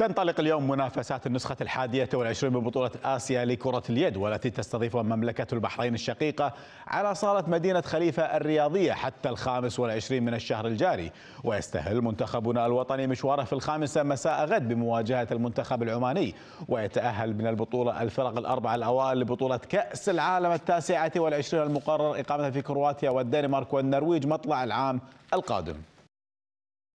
تنطلق اليوم منافسات النسخة الحادية والعشرين من بطولة آسيا لكرة اليد والتي تستضيفها مملكة البحرين الشقيقة على صالة مدينة خليفة الرياضية حتى الخامس والعشرين من الشهر الجاري ويستهل منتخبنا الوطني مشواره في الخامسة مساء غد بمواجهة المنتخب العماني ويتأهل من البطولة الفرق الأربعة الأوائل لبطولة كأس العالم التاسعة والعشرين المقرر إقامتها في كرواتيا والدنمارك والنرويج مطلع العام القادم